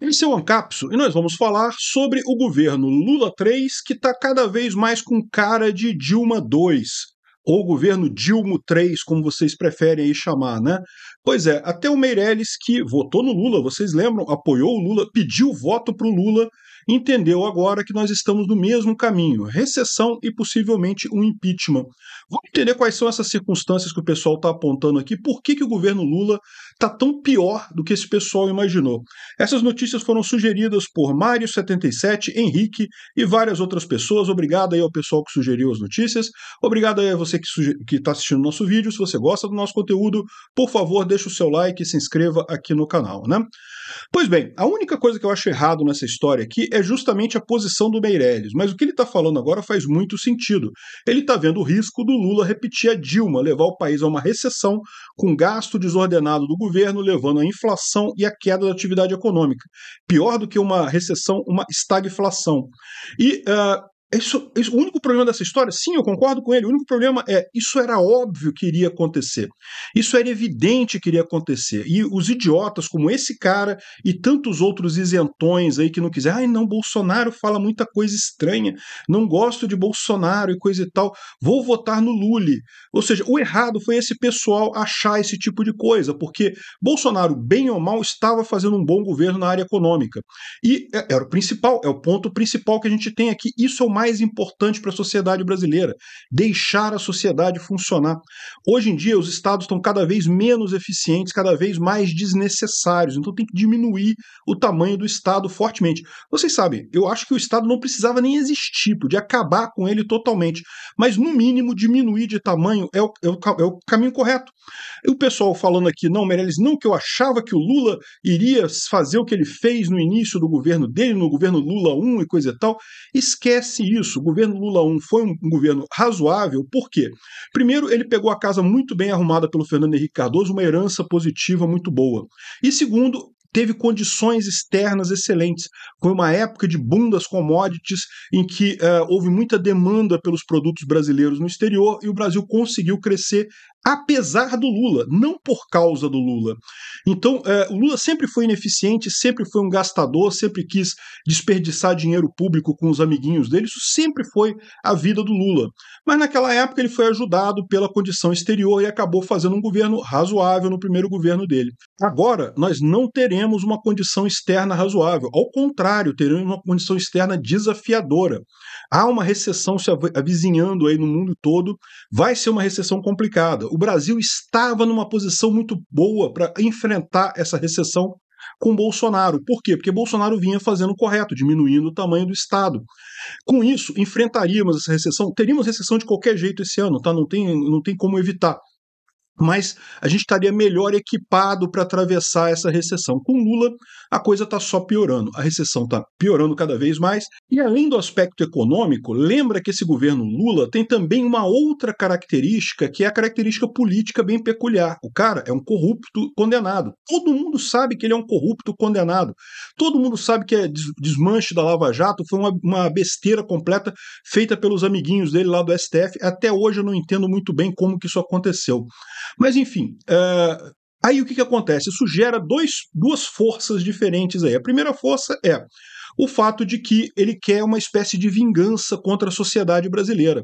Esse é o Ancapso e nós vamos falar sobre o governo Lula 3, que está cada vez mais com cara de Dilma 2, ou governo Dilma 3, como vocês preferem aí chamar, né? Pois é, até o Meirelles, que votou no Lula, vocês lembram, apoiou o Lula, pediu voto para o Lula, entendeu agora que nós estamos no mesmo caminho, recessão e possivelmente um impeachment. Vamos entender quais são essas circunstâncias que o pessoal está apontando aqui, por que, que o governo Lula está tão pior do que esse pessoal imaginou. Essas notícias foram sugeridas por Mário77, Henrique e várias outras pessoas. Obrigado aí ao pessoal que sugeriu as notícias. Obrigado aí a você que está assistindo o nosso vídeo. Se você gosta do nosso conteúdo, por favor, deixe o seu like e se inscreva aqui no canal, né? Pois bem, a única coisa que eu acho errado nessa história aqui é justamente a posição do Meirelles, mas o que ele está falando agora faz muito sentido. Ele está vendo o risco do Lula repetir a Dilma, levar o país a uma recessão, com gasto desordenado do governo, levando à inflação e à queda da atividade econômica. Pior do que uma recessão, uma estagflação. E uh, isso, isso, o único problema dessa história, sim, eu concordo com ele, o único problema é isso era óbvio que iria acontecer. Isso era evidente que iria acontecer. E os idiotas como esse cara e tantos outros isentões aí que não quiser, ai não, Bolsonaro fala muita coisa estranha, não gosto de Bolsonaro e coisa e tal, vou votar no Lula. Ou seja, o errado foi esse pessoal achar esse tipo de coisa, porque Bolsonaro, bem ou mal, estava fazendo um bom governo na área econômica. E é, era é, é o principal, é o ponto principal que a gente tem aqui. Isso é o mais importante para a sociedade brasileira: deixar a sociedade funcionar. Hoje em dia, os estados estão cada vez menos eficientes, cada vez mais desnecessários, então tem que diminuir o tamanho do estado fortemente. Vocês sabem, eu acho que o estado não precisava nem existir, podia acabar com ele totalmente, mas no mínimo diminuir de tamanho é o, é o, é o caminho correto. E o pessoal falando aqui, não, Meirelles, não que eu achava que o Lula iria fazer o que ele fez no início do governo dele, no governo Lula 1 e coisa e tal, esquece isso, o governo Lula 1 foi um governo razoável, por quê? Primeiro, ele pegou a casa muito bem arrumada pelo Fernando Henrique Cardoso, uma herança positiva muito boa. E segundo, teve condições externas excelentes. Foi uma época de boom das commodities, em que uh, houve muita demanda pelos produtos brasileiros no exterior e o Brasil conseguiu crescer apesar do Lula, não por causa do Lula. Então, é, o Lula sempre foi ineficiente, sempre foi um gastador, sempre quis desperdiçar dinheiro público com os amiguinhos dele, isso sempre foi a vida do Lula. Mas naquela época ele foi ajudado pela condição exterior e acabou fazendo um governo razoável no primeiro governo dele. Agora, nós não teremos uma condição externa razoável, ao contrário, teremos uma condição externa desafiadora. Há uma recessão se avizinhando aí no mundo todo, vai ser uma recessão complicada o Brasil estava numa posição muito boa para enfrentar essa recessão com Bolsonaro. Por quê? Porque Bolsonaro vinha fazendo o correto, diminuindo o tamanho do Estado. Com isso, enfrentaríamos essa recessão, teríamos recessão de qualquer jeito esse ano, tá? Não tem, não tem como evitar mas a gente estaria melhor equipado para atravessar essa recessão. Com Lula, a coisa está só piorando. A recessão está piorando cada vez mais. E além do aspecto econômico, lembra que esse governo Lula tem também uma outra característica, que é a característica política bem peculiar. O cara é um corrupto condenado. Todo mundo sabe que ele é um corrupto condenado. Todo mundo sabe que é desmanche da Lava Jato foi uma, uma besteira completa feita pelos amiguinhos dele lá do STF. Até hoje eu não entendo muito bem como que isso aconteceu. Mas, enfim, uh, aí o que, que acontece? Isso gera dois, duas forças diferentes aí. A primeira força é o fato de que ele quer uma espécie de vingança contra a sociedade brasileira.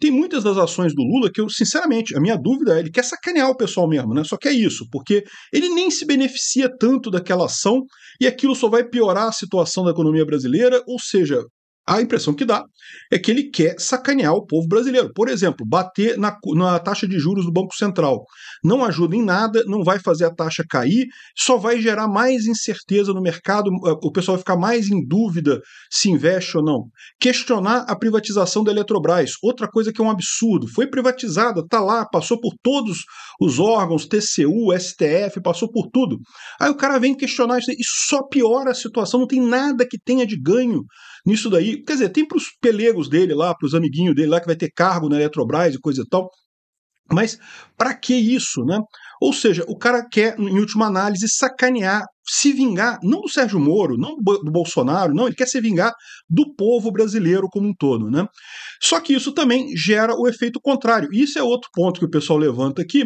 Tem muitas das ações do Lula que eu, sinceramente, a minha dúvida é ele quer sacanear o pessoal mesmo, né? Só que é isso, porque ele nem se beneficia tanto daquela ação e aquilo só vai piorar a situação da economia brasileira, ou seja, a impressão que dá é que ele quer sacanear o povo brasileiro. Por exemplo, bater na, na, taxa de juros do Banco Central. Não ajuda em nada, não vai fazer a taxa cair, só vai gerar mais incerteza no mercado, eh, o pessoal vai ficar mais em dúvida se investe ou não. Questionar a privatização da Eletrobras, outra coisa que é um absurdo. Foi privatizada, está lá, passou por todos os órgãos, TCU, STF, passou por tudo. Aí o cara vem questionar isso e só piora a situação, não tem nada que tenha de ganho nisso daí quer dizer, tem para os pelegos dele lá, para os amiguinhos dele lá, que vai ter cargo na Eletrobras e coisa e tal. Mas para que isso, né? Ou seja, o cara quer, em última análise, sacanear, se vingar, não do Sérgio Moro, não do Bolsonaro, não, ele quer se vingar do povo brasileiro como um todo, né? Só que isso também gera o efeito contrário. E isso é outro ponto que o pessoal levanta aqui,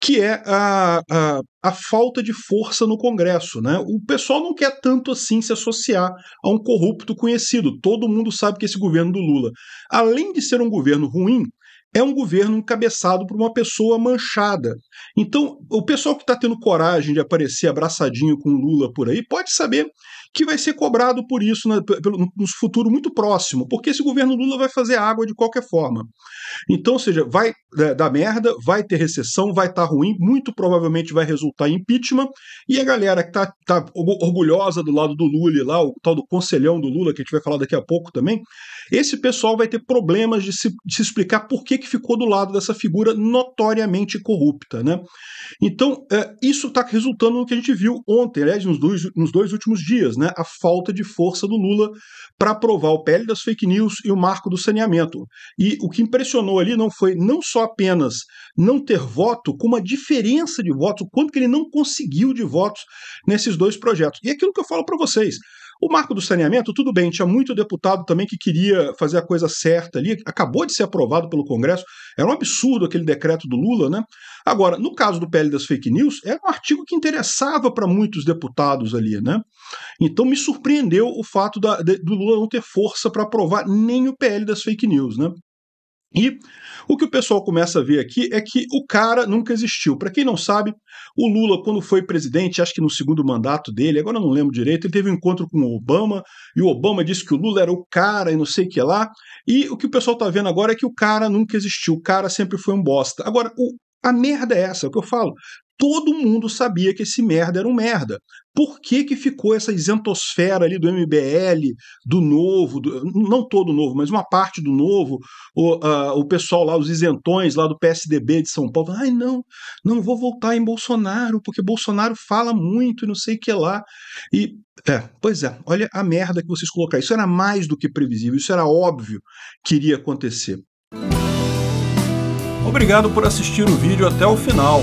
que é a, a, a, falta de força no Congresso. Né? O pessoal não quer tanto assim se associar a um corrupto conhecido. Todo mundo sabe que esse governo do Lula, além de ser um governo ruim, é um governo encabeçado por uma pessoa manchada. Então, o pessoal que está tendo coragem de aparecer abraçadinho com Lula por aí pode saber que vai ser cobrado por isso no futuro muito próximo, porque esse governo Lula vai fazer água de qualquer forma. Então, ou seja, vai é, dar merda, vai ter recessão, vai estar tá ruim, muito provavelmente vai resultar em impeachment, e a galera que está tá, tá orgulhosa do lado do Lula lá, o tal do conselhão do Lula, que a gente vai falar daqui a pouco também, esse pessoal vai ter problemas de se, de se explicar por que que, que ficou do lado dessa figura notoriamente corrupta. Né? Então, é, isso está resultando no que a gente viu ontem, aliás, nos dois, nos dois últimos dias, né? a falta de força do Lula para aprovar o PL das fake news e o marco do saneamento. E o que impressionou ali não foi não só apenas não ter voto, com uma diferença de votos, o quanto que ele não conseguiu de votos nesses dois projetos. E é aquilo que eu falo para vocês, o marco do saneamento, tudo bem, tinha muito deputado também que queria fazer a coisa certa ali, acabou de ser aprovado pelo Congresso, era um absurdo aquele decreto do Lula, né? Agora, no caso do PL das fake news, era um artigo que interessava para muitos deputados ali, né? Então me surpreendeu o fato da, de, do Lula não ter força para aprovar nem o PL das fake news, né? E o que o pessoal começa a ver aqui é que o cara nunca existiu. Para quem não sabe, o Lula, quando foi presidente, acho que no segundo mandato dele, agora eu não lembro direito, ele teve um encontro com o Obama e o Obama disse que o Lula era o cara e não sei o que lá. E o que o pessoal tá vendo agora é que o cara nunca existiu, o cara sempre foi um bosta. Agora, o, a merda é essa, é o que eu falo todo mundo sabia que esse merda era um merda. Por que, que ficou essa isentosfera ali do MBL, do novo, do, não todo novo, mas uma parte do novo, o, uh, o pessoal lá, os isentões lá do PSDB de São Paulo, ai não, não vou voltar em Bolsonaro, porque Bolsonaro fala muito e não sei o que lá. E, é, pois é, olha a merda que vocês colocaram. Isso era mais do que previsível, isso era óbvio que iria acontecer. Obrigado por assistir o vídeo até o final.